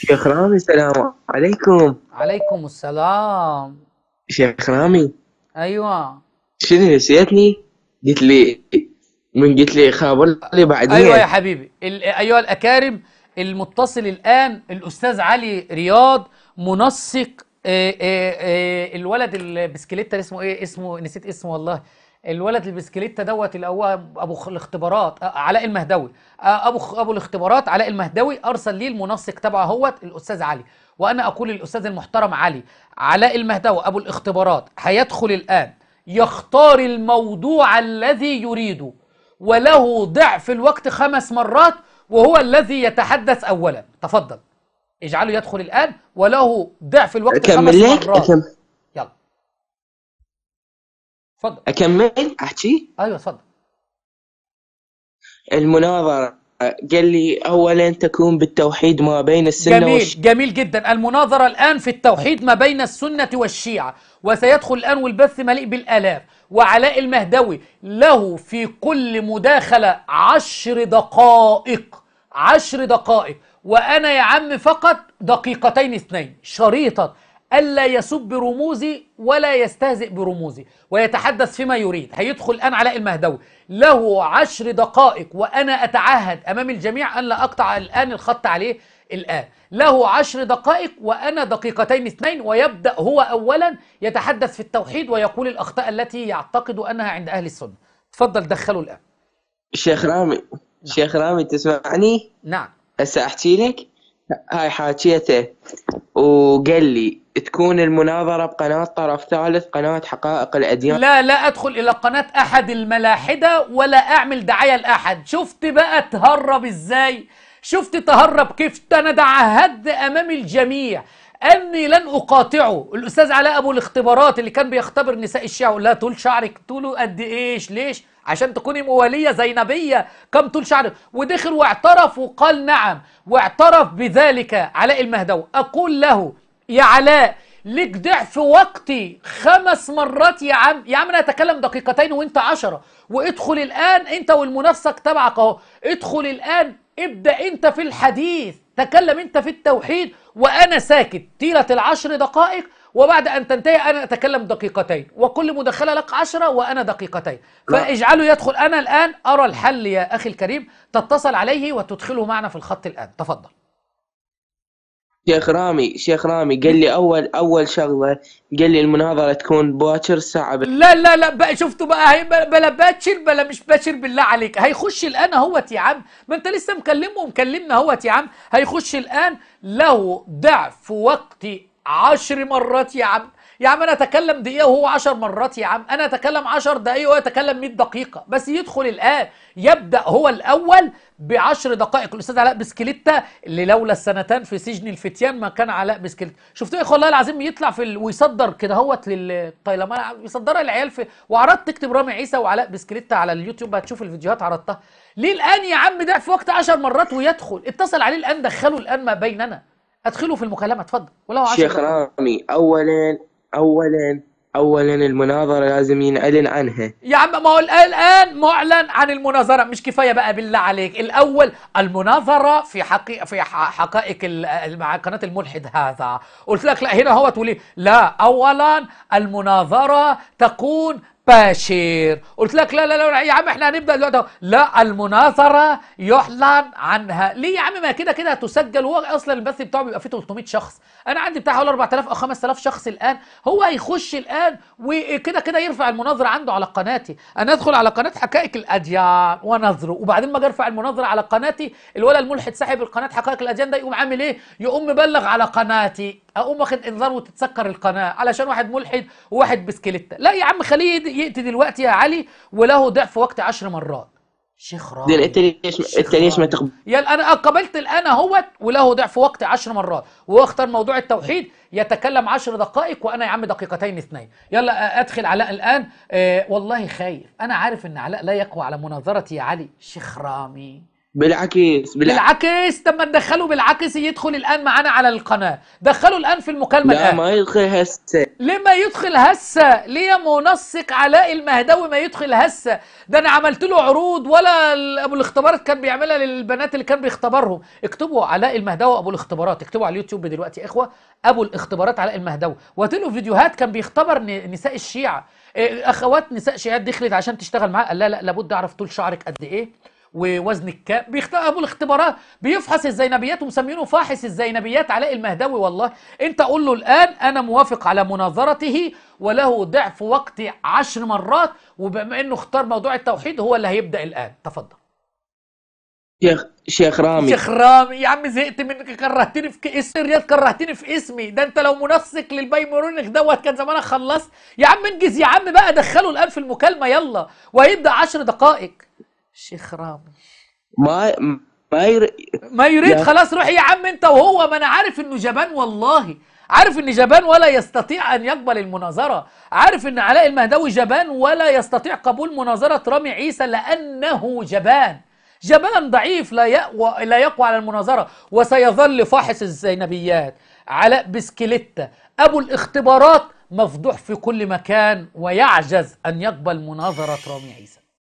شيخ رامي السلام عليكم عليكم السلام شيخ رامي ايوه شنو نسيتني؟ قلت لي من قلت لي خابر لي بعدين ايوه يا حبيبي ايها الاكارم المتصل الان الاستاذ علي رياض منسق آه، آه، آه، الولد البسكليتر اسمه ايه اسمه نسيت اسمه والله الولد البسكليته دوت اللي هو ابو الاختبارات علاء المهدوي ابو ابو الاختبارات علاء المهدوي ارسل لي المنسق تبعه هو الاستاذ علي وانا اقول للاستاذ المحترم علي علاء المهدوي ابو الاختبارات هيدخل الان يختار الموضوع الذي يريده وله ضعف الوقت خمس مرات وهو الذي يتحدث اولا تفضل اجعله يدخل الان وله ضعف الوقت خمس مرات تفضل اكمل احكي؟ ايوه تفضل المناظره قال لي اولا تكون بالتوحيد ما بين السنه جميل والشيعة. جميل جدا المناظره الان في التوحيد ما بين السنه والشيعه وسيدخل الان والبث مليء بالالاف وعلاء المهدوي له في كل مداخله عشر دقائق عشر دقائق وانا يا عم فقط دقيقتين اثنين شريطه ألا يسب برموزي ولا يستهزئ برموزي ويتحدث فيما يريد هيدخل الآن علاء المهدوي له عشر دقائق وأنا أتعهد أمام الجميع أن لا أقطع الآن الخط عليه الآن له عشر دقائق وأنا دقيقتين اثنين ويبدأ هو أولا يتحدث في التوحيد ويقول الأخطاء التي يعتقد أنها عند أهل السنة تفضل دخله الآن شيخ رامي نعم. شيخ رامي تسمعني؟ نعم هسه أحكي لك هاي حاجيته وقال لي تكون المناظرة بقناة طرف ثالث قناة حقائق الأديان لا لا أدخل إلى قناة أحد الملاحدة ولا أعمل دعاية لأحد شفت بقى تهرب إزاي شفت تهرب كيف أنا تعهدت أمام الجميع أني لن أقاطعه الأستاذ علاء أبو الاختبارات اللي كان بيختبر نساء الشيعة لا طول شعرك طوله قد إيش ليش عشان تكوني مولية زينبية كم طول شعرك ودخل واعترف وقال نعم واعترف بذلك علاء المهدوي أقول له يا علاء ليك ضعف وقتي خمس مرات يا عم يا عم انا اتكلم دقيقتين وانت عشرة وادخل الان انت والمنافسك تبعك اهو ادخل الان ابدا انت في الحديث تكلم انت في التوحيد وانا ساكت طيله العشر دقائق وبعد ان تنتهي انا اتكلم دقيقتين وكل مدخله لك عشرة وانا دقيقتين فاجعله يدخل انا الان ارى الحل يا اخي الكريم تتصل عليه وتدخله معنا في الخط الان تفضل شيخ رامي شيخ رامي قال لي اول اول شغله قال لي المناظره تكون باكر الساعه لا لا لا بقى شفتوا بقى هي بلا باكر بلا مش باكر بالله عليك هيخش الان اهوت يا عم ما انت لسه مكلمه ومكلمنا اهوت يا عم هيخش الان له ضعف وقتي عشر مرات يا عم يا عم انا اتكلم دقيقه وهو 10 مرات يا عم انا اتكلم 10 دقائق وهو يتكلم 100 دقيقه بس يدخل الان يبدا هو الاول ب 10 دقائق الاستاذ علاء بسكليتا اللي لولا السنتان في سجن الفتيان ما كان علاء بسكليتا شفتوا يا اخوان والله العظيم يطلع في ال... ويصدر كده اهوت للطيلمانه يصدرها للعيال في وعرضت تكتب رامي عيسى وعلاء بسكليتا على اليوتيوب هتشوف الفيديوهات عرضتها ليه الان يا عم ده في وقت 10 مرات ويدخل اتصل عليه الان دخله الان ما بيننا ادخله في المكالمه اتفضل ولو 10 شيخ رامي اولا اولا اولا المناظره لازم ينعلن عنها يا عم ما هو الان معلن عن المناظره مش كفايه بقى بالله عليك الاول المناظره في حقي في حقائق مع قناه الملحد هذا قلت لك لا هنا هو تقولي لا اولا المناظره تكون باشر قلت لك لا لا لا يا عم احنا هنبدا دلوقتي لا المناظره يعلن عنها ليه يا عم ما كده كده هتسجل هو اصلا البث بتاعه بيبقى فيه 300 شخص انا عندي بتاع حوالي 4000 او 5000 شخص الان هو هيخش الان وكده كده يرفع المناظره عنده على قناتي انا ادخل على قناه حقائق الاديان وانظره وبعدين ما ارفع المناظره على قناتي الولد الملحد صاحب القناه حقائق الاديان ده يقوم عامل ايه يقوم مبلغ على قناتي اقوم واخد انذار وتتسكر القناه علشان واحد ملحد وواحد بسكليته لا يا عم خليه يقتل دلوقتي يا علي وله ضعف وقت عشر مرات شيخ راجل انت ليش ما تقبل انا قابلت الان اهوت وله ضعف وقت عشر مرات وهو اختار موضوع التوحيد يتكلم عشر دقائق وانا يا عم دقيقتين اثنين يلا ادخل علاء الان آه والله خايف انا عارف ان علاء لا يقوى على مناظرتي يا علي شيخ رامي بالعكس بالعكس, بالعكس طب ما تدخله بالعكس يدخل الان معانا على القناه دخله الان في المكالمه لا الان ما يدخل هسه ليه ما يدخل هسه ليه يا منسق علاء المهدوي ما يدخل هسه ده انا عملت له عروض ولا ابو الاختبارات كان بيعملها للبنات اللي كان بيختبرهم اكتبوا علاء المهدوي ابو الاختبارات اكتبوا على اليوتيوب دلوقتي يا اخوه ابو الاختبارات علاء المهدوي له فيديوهات كان بيختبر نساء الشيعه إيه، اخوات نساء شيعات دخلت عشان تشتغل معاه قال لا لا لابد اعرف طول شعرك قد ايه ووزن الكاء ابو الاختبارات بيفحص الزينبيات ومسمينه فاحص الزينبيات علاء المهداوي والله انت قول له الان انا موافق على مناظرته وله ضعف وقت عشر مرات وبما انه اختار موضوع التوحيد هو اللي هيبدا الان تفضل شيخ شيخ رامي شيخ رامي يا عم زهقت منك كرهتني في اسم الرياض كرهتني في اسمي ده انت لو منسق للبايمرونيخ دوت كان زمانك خلصت يا عم انجز يا عم بقى دخله الان في المكالمه يلا وهيبدا 10 دقائق شيخ رامي ما ما يريد ما يريد خلاص روح يا عم انت وهو ما انا عارف انه جبان والله عارف ان جبان ولا يستطيع ان يقبل المناظره عارف ان علاء المهدوي جبان ولا يستطيع قبول مناظره رامي عيسى لانه جبان جبان ضعيف لا يقوى لا يقوى على المناظره وسيظل فاحص الزينبيات علاء بسكليتا ابو الاختبارات مفضوح في كل مكان ويعجز ان يقبل مناظره رامي عيسى